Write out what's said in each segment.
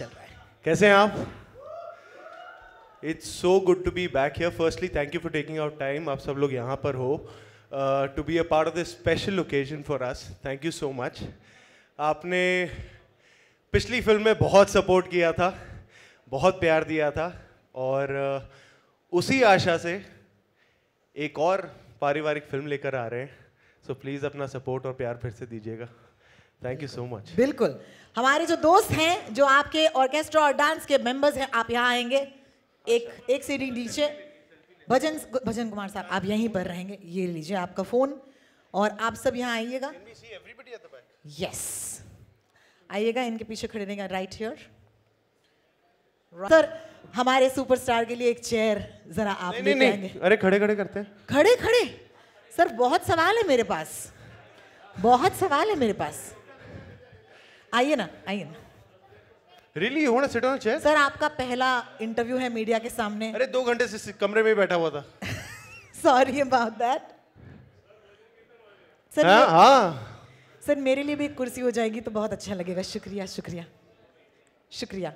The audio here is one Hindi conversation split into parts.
चल रहा है कैसे हैं आप it's so good to be back here firstly thank you for taking out time आप सब लोग यहाँ पर हो to be a part of the special occasion for us thank you so much आपने पिछली फिल्म में बहुत सपोर्ट किया था बहुत प्यार दिया था और uh, उसी आशा से एक और पारिवारिक फिल्म लेकर आ रहे हैं सो so प्लीज़ अपना सपोर्ट और प्यार फिर से दीजिएगा थैंक यू सो मच बिल्कुल हमारे जो दोस्त हैं जो आपके ऑर्केस्ट्रा और डांस के मेंबर्स हैं आप यहाँ आएंगे एक एक सीढ़ी नीचे भजन भजन कुमार साहब आप यहीं पर रहेंगे ये लीजिए आपका फ़ोन और आप सब यहाँ आइएगा यस आइएगा इनके पीछे खड़े रहेगा राइट हियर सर हमारे सुपरस्टार के लिए एक चेयर जरा आप नहीं, नहीं, नहीं, अरे खड़े खड़े करते हैं खड़े खड़े सर बहुत सवाल है मेरे पास बहुत सवाल है मेरे पास आइए ना आइए ना really you want to sit on chair sir आपका पहला इंटरव्यू है मीडिया के सामने अरे दो घंटे से कमरे में बैठा हुआ था सॉरी अबाउट दैट सर हाँ, हाँ सर मेरे लिए भी एक कुर्सी हो जाएगी तो बहुत अच्छा लगेगा शुक्रिया शुक्रिया शुक्रिया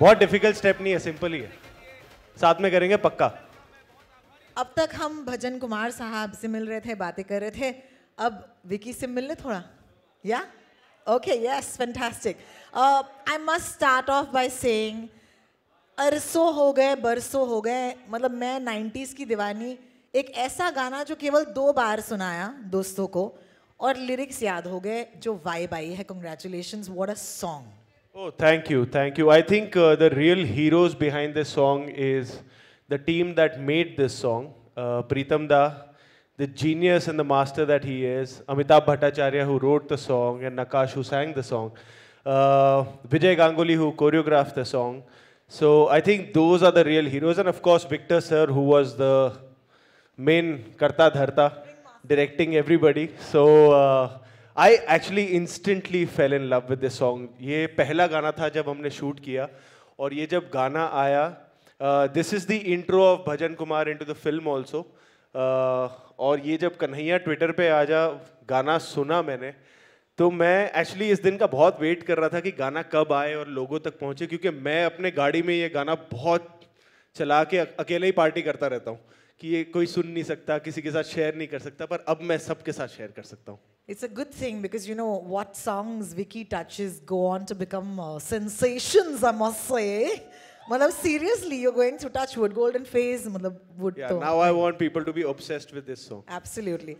बहुत डिफिकल्ट स्टेप नहीं है सिंपल ही है साथ में करेंगे पक्का अब तक हम भजन कुमार साहब से मिल रहे थे बातें कर रहे थे अब विकी से मिलने थोड़ा या okay yes fantastic I must start off by saying अरसों हो गए बरसों हो गए मतलब मैं 90s की दीवानी एक ऐसा गाना जो केवल दो बार सुनाया दोस्तों को और लिरिक्स याद हो गए जो वाई बाई है congratulation what a song Oh, thank you, thank you. I think uh, the real heroes behind this song is the team that made this song, uh, Pritam Da, the genius and the master that he is, Amitabh Bhattacharya who wrote the song and Nakash who sang the song, uh, Vijay Ganguly who choreographed the song. So I think those are the real heroes and of course Victor sir who was the main karta dharta directing everybody. So uh, I actually instantly fell in love with this song ये पहला गाना था जब हमने शूट किया और ये जब गाना आया this is the intro of Bhajan Kumar into the film also और ये जब कन्हैया ट्विटर पे जा गाना सुना मैंने तो मैं एक्चुअली इस दिन का बहुत वेट कर रहा था कि गाना कब आए और लोगों तक पहुँचे क्योंकि मैं अपने गाड़ी में ये गाना बहुत चला के अकेले ही पार्टी करता रहता हूँ कि ये कोई सुन नहीं सकता किसी के साथ शेयर नहीं कर सकता पर अब मैं सबके साथ शेयर कर सकता हूँ It's a good thing because you know what songs Vicky touches go on to become uh, sensations, I must say. मतलब seriously you're going to touch wood golden phase मतलब wood yeah, toh. now I want people to be obsessed with this song absolutely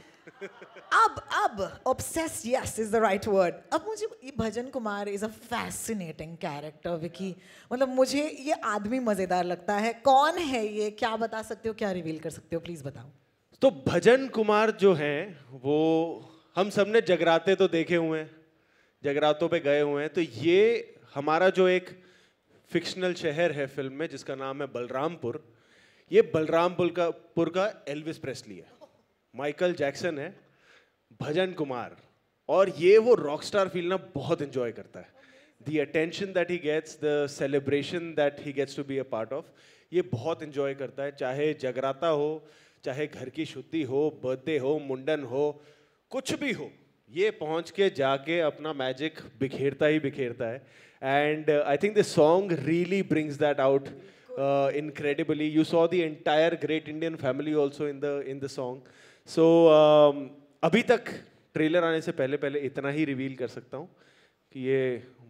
ab, ab, obsessed yes is the right word अब मुझे ये Bhajan Kumar is a fascinating character Vicky मतलब मुझे ये आदमी मजेदार लगता है कौन है ये क्या बता सकते हो क्या रिवील कर सकते हो प्लीज बताओ तो भजन कुमार जो है वो हम सब ने जगराते तो देखे हुए हैं जगरातों पे गए हुए हैं तो ये हमारा जो एक फिक्शनल शहर है फिल्म में जिसका नाम है बलरामपुर ये बलरामपुर का पुर का एल्विस प्रेस्ली है माइकल जैक्सन है भजन कुमार और ये वो रॉक स्टार फील ना बहुत इन्जॉय करता है the attention that he gets the celebration that he gets to be a part of ये बहुत इन्जॉय करता है चाहे जगराता हो चाहे घर की शुद्धि हो बर्थडे हो मुंडन हो कुछ भी हो ये पहुंच के जाके अपना मैजिक बिखेरता ही बिखेरता है and I think the song really brings that out incredibly you saw the entire great Indian family also in the in the song so अभी तक ट्रेलर आने से पहले पहले इतना ही रिवील कर सकता हूँ कि ये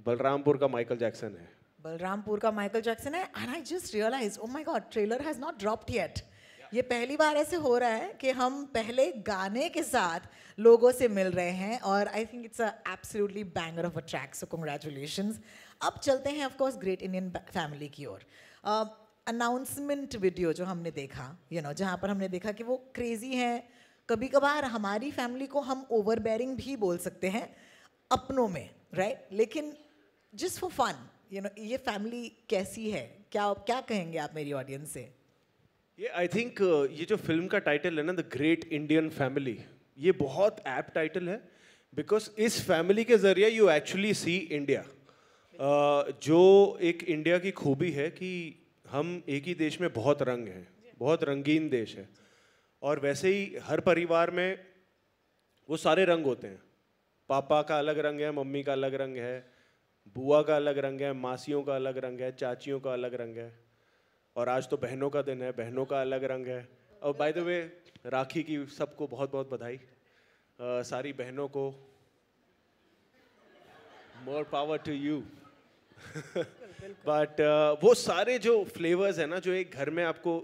बलरामपुर का माइकल जैक्सन है बलरामपुर का माइकल जैक्सन है and I just realise oh my god trailer has not dropped yet ये पहली बार ऐसे हो रहा है कि हम पहले गाने के साथ लोगों से मिल रहे हैं और I think it's absolutely banger of a track so congratulation अब चलते हैं ऑफकोर्स ग्रेट इंडियन फैमिली की ओर अनाउंसमेंट वीडियो जो हमने देखा यू you नो know, जहाँ पर हमने देखा कि वो क्रेजी है कभी कभार हमारी फैमिली को हम ओवर भी बोल सकते हैं अपनों में राइट right? लेकिन just for fun you know ये फैमिली कैसी है क्या क्या कहेंगे आप मेरी ऑडियंस से ये आई थिंक ये जो फिल्म का टाइटल है ना द ग्रेट इंडियन फैमिली ये बहुत ऐप टाइटल है बिकॉज इस फैमिली के ज़रिए यू एक्चुअली सी इंडिया जो एक इंडिया की खूबी है कि हम एक ही देश में बहुत रंग हैं बहुत रंगीन देश है और वैसे ही हर परिवार में वो सारे रंग होते हैं पापा का अलग रंग है मम्मी का अलग रंग है बुआ का अलग रंग है मासियों का अलग रंग है चाचियों का अलग रंग है और आज तो बहनों का दिन है बहनों का अलग रंग है और बाय द वे राखी की सबको बहुत बहुत बधाई सारी बहनों को more power to you but वो सारे जो फ्लेवर्स है ना जो एक घर में आपको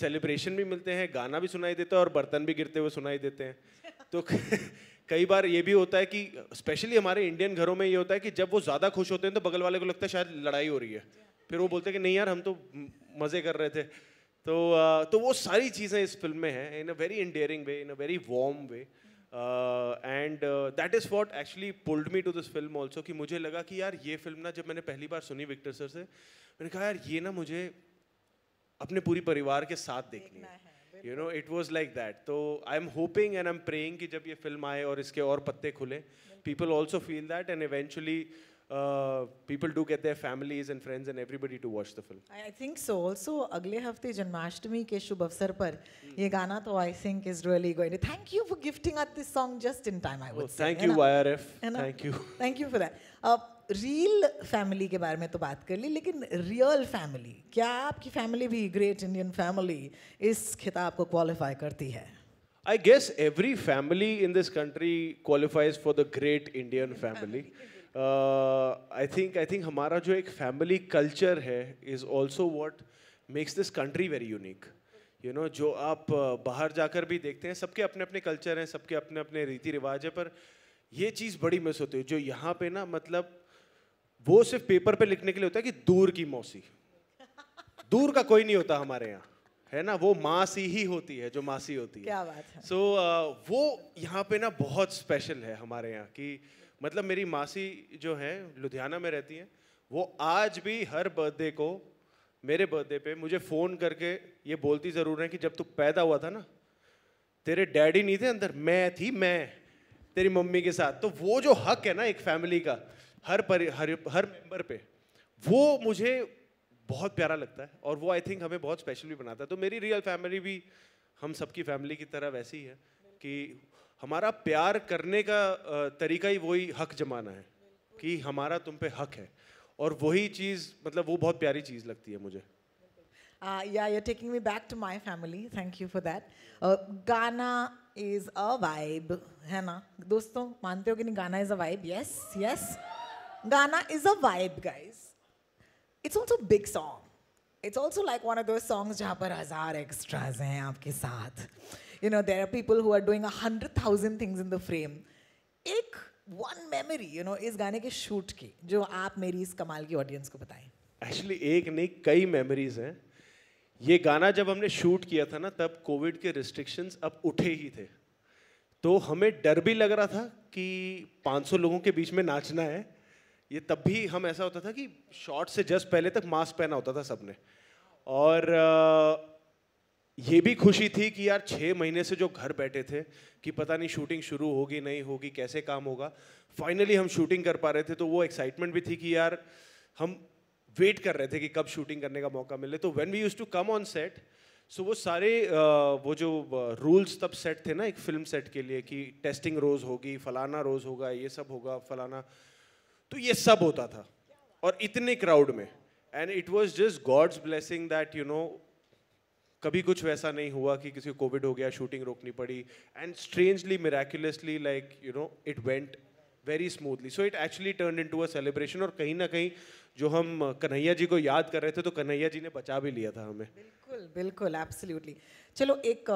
सेलिब्रेशन भी मिलते हैं गाना भी सुनाई देता है और बर्तन भी गिरते हुए सुनाई देते हैं तो कई बार ये भी होता है कि स्पेशली हमारे इंडियन घरों में ये होता है कि जब वो ज़्यादा खुश होते हैं तो बगल वाले को लगता है शायद लड़ाई हो रही है फिर वो बोलते कि नहीं यार हम तो मज़े कर रहे थे तो तो वो सारी चीज़ें इस फिल्म में हैं in a very endearing way in a very warm way and that is what actually pulled me to this film also कि मुझे लगा कि यार ये फिल्म ना जब मैंने पहली बार सुनी विक्टर सर से मैंने कहा यार ये ना मुझे अपने पूरी परिवार के साथ देखनी है you know it was like that तो I am hoping and I am praying कि जब ये फिल्म आए और इसके और पत्ते खुले people also feel that and eventually uh, people do get their families and friends and everybody to watch the film. I think so. Also, अगले हफ्ते जन्माष्टमी के शुभ अवसर पर ये गाना तो I think is really going to. Thank you for gifting us this song just in time. I would oh, say. Thank you YRF. Thank you. Thank you for that. Uh, real family के बारे में तो बात कर ली लेकिन रियल फैमिली क्या आपकी फैमिली भी ग्रेट इंडियन फैमिली इस खिताब को क्वालिफाई करती है I guess every family in this country qualifies for the great Indian family I think I think हमारा जो एक फैमिली कल्चर है is also what makes this country very unique you know जो आप uh, बाहर जाकर भी देखते हैं सबके अपने अपने कल्चर हैं सबके अपने अपने रीति रिवाज हैं पर ये चीज़ बड़ी मिस होती है जो यहाँ पे ना मतलब वो सिर्फ पेपर पे लिखने के लिए होता है कि दूर की मौसी दूर का कोई नहीं होता हमारे यहाँ है ना वो मासी ही होती है जो मासी होती है क्या बात है सो so, uh, वो यहाँ पे ना बहुत स्पेशल है हमारे यहाँ uh, मतलब मेरी मासी जो है लुधियाना में रहती हैं वो आज भी हर बर्थडे को मेरे बर्थडे पे मुझे फ़ोन करके ये बोलती ज़रूर है कि जब तू पैदा हुआ था ना तेरे डैडी नहीं थे अंदर मैं थी मैं तेरी मम्मी के साथ तो वो जो हक है ना एक फैमिली का हर परि हर हर मेम्बर पे वो मुझे बहुत प्यारा लगता है और वो आई थिंक हमें बहुत स्पेशल भी बनाता है तो मेरी रियल फैमिली भी हम सबकी फैमिली की तरह वैसी ही है कि हमारा प्यार करने का तरीका ही वही हक जमाना है कि हमारा तुम पे हक है और वही चीज़ मतलब वो बहुत प्यारी चीज़ लगती है मुझे या you taking me back to my family thank you for that गाना इज अ वाइब है ना दोस्तों मानते हो कि नहीं गाना is a vibe yes yes गाना is a vibe guys it's also big song it's also like one of दो सॉन्ग्स जहाँ पर हज़ार एक्स्ट्राज हैं आपके साथ you know, there are people who are doing a hundred thousand things in the frame. एक वन मेमोरी यू नो इस गाने के शूट की जो आप मेरी इस कमाल की ऑडियंस को बताएं एक्चुअली एक नहीं कई मेमोरीज हैं ये गाना जब हमने शूट किया था ना तब कोविड के रिस्ट्रिक्शंस अब उठे ही थे तो हमें डर भी लग रहा था कि 500 लोगों के बीच में नाचना है ये तब भी हम ऐसा होता था कि शॉर्ट से जस्ट पहले तक मास्क पहना होता था सबने और ये भी खुशी थी कि यार छः महीने से जो घर बैठे थे कि पता नहीं शूटिंग शुरू होगी नहीं होगी कैसे काम होगा फाइनली हम शूटिंग कर पा रहे थे तो वो एक्साइटमेंट भी थी कि यार हम वेट कर रहे थे कि कब शूटिंग करने का मौका मिले तो when we use to come on set so वो सारे वो जो रूल्स तब सेट थे ना एक फिल्म सेट के लिए कि टेस्टिंग रोज़ होगी फलाना रोज़ होगा ये सब होगा फलाना तो ये सब होता था और इतने क्राउड में and it was just God's blessing that you know कभी कुछ वैसा नहीं हुआ कि किसी को कोविड हो गया शूटिंग रोकनी पड़ी and strangely miraculously like you know it went very smoothly so it actually turn into a celebration और कहीं ना कहीं जो हम कन्हैया जी को याद कर रहे थे तो कन्हैया जी ने बचा भी लिया था हमें बिल्कुल बिल्कुल एब्सोल्युटली चलो एक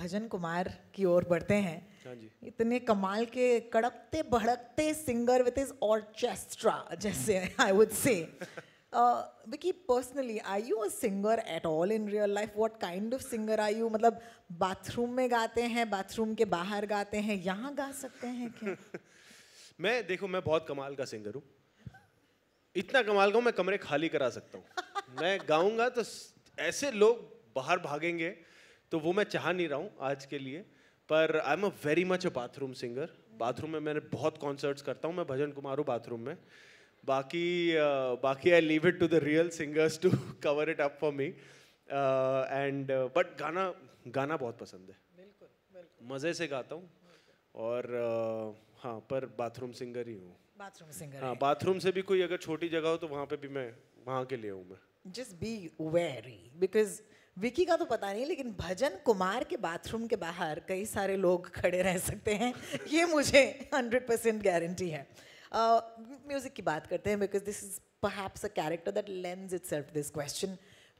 भजन कुमार की ओर बढ़ते हैं हाँ जी इतने कमाल के कड़कते भड़कते सिंगर विद इज ऑर्केस्ट्रा जैसे I would say Uh, Vicky, personally, are you a singer at all in real life? What kind of singer are you? मतलब बाथरूम में गाते हैं बाथरूम के बाहर गाते हैं यहाँ गा सकते हैं क्या मैं देखो मैं बहुत कमाल का सिंगर हूँ इतना कमाल का मैं कमरे खाली करा सकता हूँ मैं गाऊंगा तो ऐसे लोग बाहर भागेंगे तो वो मैं चाह नहीं रहा हूँ आज के लिए पर I am a very much a bathroom singer bathroom में मैंने बहुत कॉन्सर्ट्स करता हूँ मैं भजन कुमार हूँ बाथरूम में Baki, uh, Baki, I leave it to the real singers to cover it up for me. Uh, and uh, but गाना गाना बहुत पसंद है मज़े से गाता हूँ और uh, हाँ पर बाथरूम सिंगर ही हूँ बाथरूम सिंगर हाँ बाथरूम से भी कोई अगर छोटी जगह हो तो वहाँ पे भी मैं वहाँ के लिए हूँ मैं just be very because Vicky का तो पता नहीं लेकिन भजन कुमार के बाथरूम के बाहर कई सारे लोग खड़े रह सकते हैं ये मुझे हंड्रेड परसेंट गारंटी है म्यूज़िक की बात करते हैं because this is perhaps a character that lends itself this question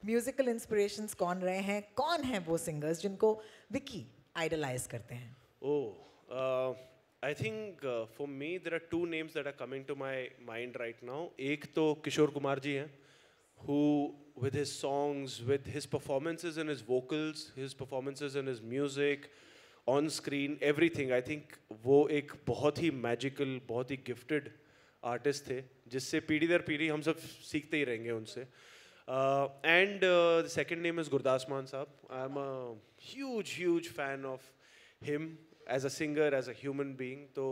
musical inspirations कौन रहे हैं कौन हैं वो सिंगर्स जिनको विकी आइडलाइज करते हैं oh I think for me there are two names that are coming to my mind right now एक तो किशोर कुमार जी हैं who with his songs with his performances in his vocals his performances in his music on screen everything I think वो एक बहुत ही मैजिकल बहुत ही गिफ्टेड आर्टिस्ट थे जिससे पीढ़ी दर पीढ़ी हम सब सीखते ही रहेंगे उनसे and second name is Gurdas Maan साहब I am a huge huge fan of him as a singer as a human being तो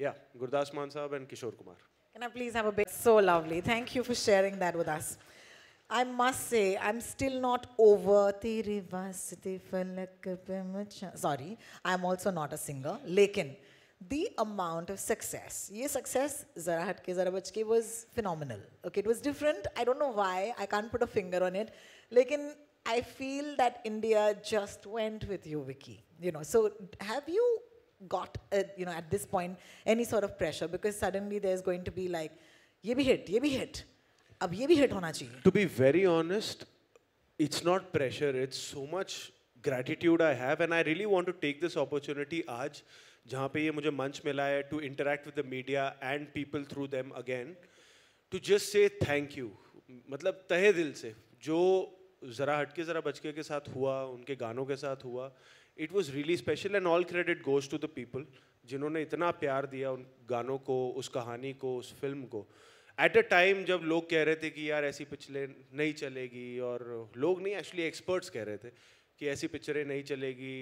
या गुरदास मान साहब and Kishore Kumar Can I please have a big, so lovely. Thank you for sharing that with us. I must say, I'm still not over. Sorry, I'm also not a singer. Lekin, the amount of success, this success, Zara Hatke Zara Bachke was phenomenal. Okay, it was different. I don't know why. I can't put a finger on it. Lekin, I feel that India just went with you, Vicky. You know, so have you got, uh, you know, at this point, any sort of pressure? Because suddenly there's going to be like, ye bhi hit, ye bhi hit. अब ये भी हिट होना चाहिए to be very honest it's not pressure it's so much gratitude I have and I really want to take this opportunity आज जहाँ पे ये मुझे मंच मिला है to interact with the media and people through them again to just say thank you मतलब तहे दिल से जो ज़रा हटके ज़रा बचके के साथ हुआ उनके गानों के साथ हुआ it was really special and all credit goes to the people जिन्होंने इतना प्यार दिया उन गानों को उस कहानी को उस फिल्म को एट अ टाइम जब लोग कह रहे थे कि यार ऐसी पिक्चरें नहीं चलेगी और लोग नहीं एक्चुअली एक्सपर्ट्स कह रहे थे कि ऐसी पिक्चरें नहीं चलेगी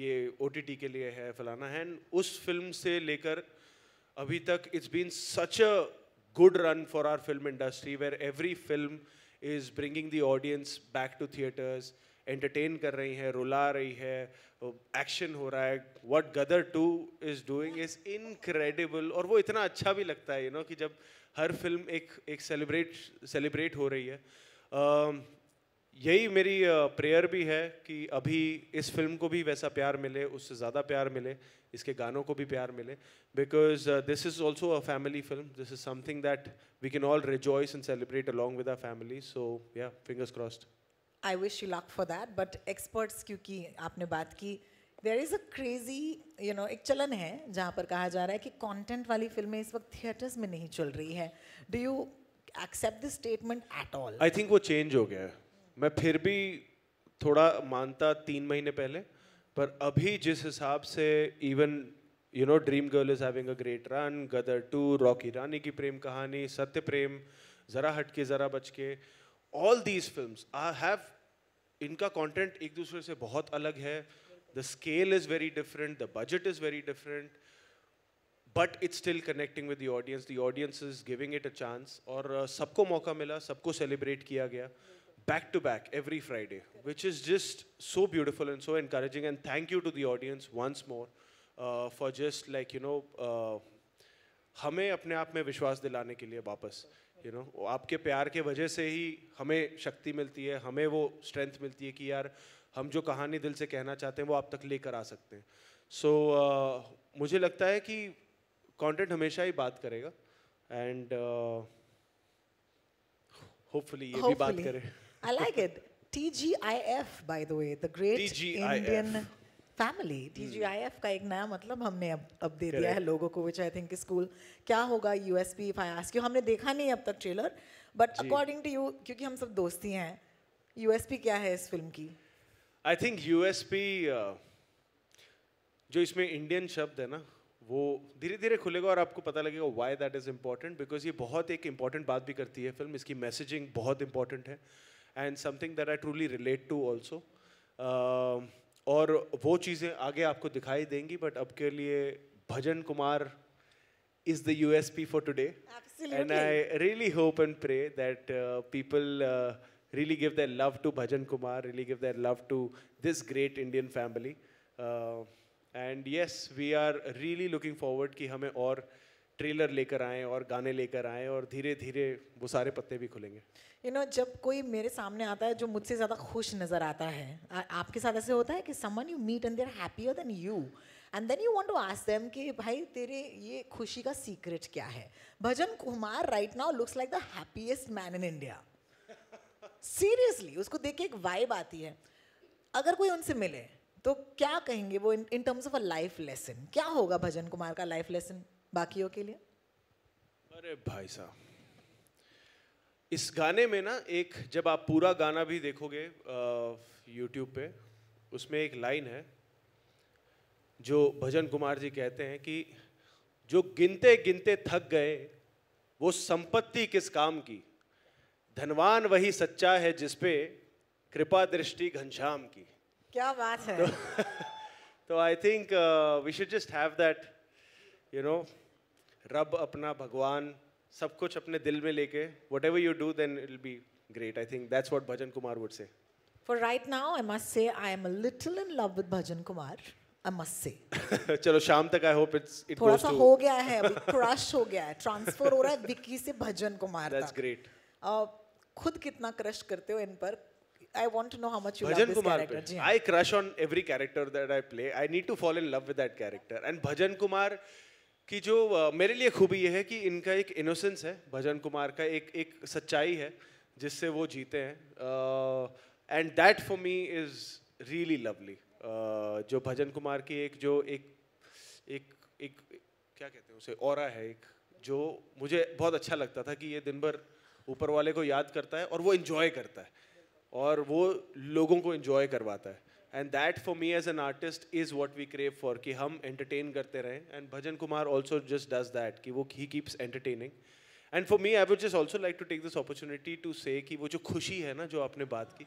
ये ओ के लिए है फलाना है उस फिल्म से लेकर अभी तक it's been such a good run for our film industry where every film is bringing the audience back to theatres entertain कर रही हैं रुला रही है एक्शन हो रहा है what Gadar two is doing is incredible और वो इतना अच्छा भी लगता है यू you नो know, कि जब हर फिल्म एक एक सेलिब्रेट सेलिब्रेट हो रही है uh, यही मेरी प्रेयर भी है कि अभी इस फिल्म को भी वैसा प्यार मिले उससे ज़्यादा प्यार मिले इसके गानों को भी प्यार मिले because this is also a family film this is something that we can all rejoice and celebrate along with a family so yeah fingers crossed I wish you luck for that but experts क्योंकि आपने बात की there is a crazy you know एक चलन है जहाँ पर कहा जा रहा है कि कंटेंट वाली फिल्में इस वक्त थिएटर्स में नहीं चल रही है do you accept this statement at all I think वो चेंज हो गया है मैं फिर भी थोड़ा मानता तीन महीने पहले पर अभी जिस हिसाब से even you know Dream Girl is having a great run Gadar two Rocky Rani की प्रेम कहानी सत्य प्रेम ज़रा हटके ज़रा बच के all these film I have इनका कॉन्टेंट एक दूसरे से बहुत अलग है the scale is very different the budget is very different but it's still connecting with the audience the audience is giving it a chance और uh, सबको मौका मिला सबको सेलिब्रेट किया गया back to back every Friday which is just so beautiful and so encouraging and thank you to the audience once more for just like you know हमें अपने आप में विश्वास दिलाने के लिए वापस यू you नो know, आपके प्यार के वजह से ही हमें शक्ति मिलती है हमें वो स्ट्रेंथ मिलती है कि यार हम जो कहानी दिल से कहना चाहते हैं वो आप तक लेकर आ सकते हैं सो so, uh, मुझे लगता है कि कंटेंट हमेशा ही बात करेगा एंड होपफुली uh, ये Hopefully. भी बात करे I like it T G I F by the way the great Indian family TGIF hmm. का एक नया मतलब हमने अब अब दे दिया है लोगों को विच आई थिंक स्कूल क्या होगा USP if I ask you हमने देखा नहीं अब तक trailer but according to you क्योंकि हम सब दोस्ती हैं यूएसपी क्या है इस फिल्म की आई थिंक यूएसपी जो इसमें इंडियन शब्द है ना वो धीरे धीरे खुलेगा और आपको पता लगेगा why that is important because ये बहुत एक इम्पॉर्टेंट बात भी करती है फिल्म इसकी मैसेजिंग बहुत इंपॉर्टेंट है and something that I truly relate to also और वो चीज़ें आगे आपको दिखाई देंगी बट अब के लिए भजन Kumar is the USP for today. Absolutely. And I really hope and pray that uh, people uh, really give their love to Bhajan Kumar, really give their love to this great Indian family. Uh, and yes, we are really looking forward कि हमें और ट्रेलर लेकर आएँ और गाने लेकर आएँ और धीरे धीरे वो सारे पत्ते भी खुलेंगे यू you नो know, जब कोई मेरे सामने आता है जो मुझसे ज़्यादा खुश नज़र आता है आ, आपके साथ ऐसे होता है कि someone you meet and they're happier than you and then you want to ask them कि भाई तेरे ये खुशी का सीक्रेट क्या है Bhajan Kumar right now looks like the happiest man in India seriously उसको देख के एक वाइब आती है अगर कोई उनसे मिले तो क्या कहेंगे वो in terms of a life lesson क्या होगा भजन कुमार का लाइफ लेसन बाकियों के लिए अरे भाई साहब इस गाने में ना एक जब आप पूरा गाना भी देखोगे यूट्यूब पे उसमें एक लाइन है जो भजन कुमार जी कहते हैं कि जो गिनते गिनते थक गए वो संपत्ति किस काम की धनवान वही सच्चा है जिसपे कृपा दृष्टि घनश्याम की क्या बात है तो I think we should just have that you know रब अपना भगवान सब कुछ अपने दिल में लेके whatever you do then it be great. I think that's what Bhajan Kumar would say. For right now, I must say I am a little in love with Bhajan Kumar. I must say. चलो शाम तक I hope it's it थोड़ा सा हो गया है अभी क्रश हो गया है ट्रांसफर हो रहा है विक्की से भजन कुमार That's great. Uh, खुद कितना क्रश करते हो इन पर I want to know how much you Bhajan love this Kumar character. Pe. I crush on every character that I play. I need to fall in love with that character. And Bhajan Kumar. कि जो मेरे लिए खूबी ये है कि इनका एक इनोसेंस है भजन कुमार का एक एक सच्चाई है जिससे वो जीते हैं and that for me is really lovely जो भजन कुमार की एक जो एक एक एक क्या कहते हैं उसे और है एक जो मुझे बहुत अच्छा लगता था कि ये दिन भर ऊपर वाले को याद करता है और वो इन्जॉय करता है और वो लोगों को इन्जॉय करवाता है and that for me as an artist is what we crave for कि हम एंटरटेन करते रहें and Bhajan Kumar also just does that कि वो ही keeps entertaining and for me I would just also like to take this opportunity to say कि वो जो खुशी है ना जो आपने बात की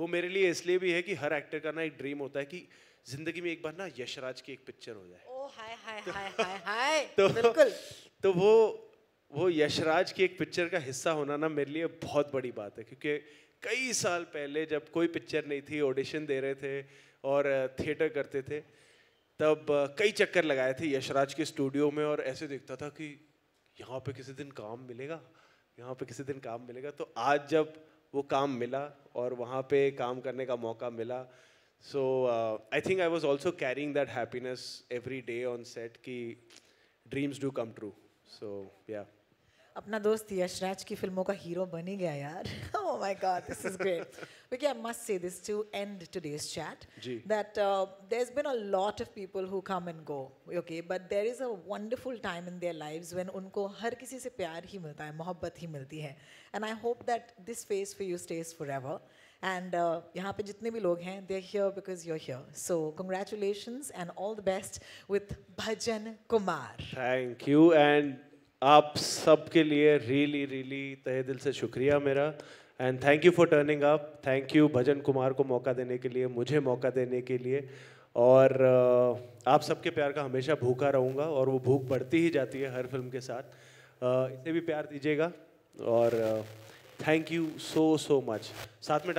वो मेरे लिए इसलिए भी है कि हर एक्टर का ना एक ड्रीम होता है कि जिंदगी में एक बार ना यशराज की एक पिक्चर हो जाए हाय हाय हाय हाय तो वो वो यशराज की एक पिक्चर का हिस्सा होना ना मेरे लिए बहुत बड़ी बात है क्योंकि कई साल पहले जब कोई पिक्चर नहीं थी ऑडिशन दे रहे थे और थिएटर करते थे तब कई चक्कर लगाए थे यशराज के स्टूडियो में और ऐसे देखता था कि यहाँ पे किसी दिन काम मिलेगा यहाँ पे किसी दिन काम मिलेगा तो आज जब वो काम मिला और वहाँ पे काम करने का मौका मिला so I think I was also carrying that happiness every day on set कि dreams do come true so yeah अपना दोस्त यशराज की फिल्मों का हीरो बन ही गया यार oh my god this is great because I must say this too and today's chat that there has been a lot of people who come and go okay but there is a wonderful time in their lives when उनको हर किसी से प्यार ही मिलता है मोहब्बत ही मिलती है and I hope that this phase for you stays forever एंड यहाँ पे जितने भी लोग हैं they are here because you are here so congratulation and all the best with Bhajan Kumar thank you and आप सब के लिए रियली रियली तहे दिल से शुक्रिया मेरा and thank you for turning up thank you Bhajan Kumar को मौका देने के लिए मुझे मौका देने के लिए और uh, आप सबके प्यार का हमेशा भूखा रहूँगा और वो भूख बढ़ती ही जाती है हर फिल्म के साथ uh, इसे भी प्यार दीजिएगा और thank you so so much साथ में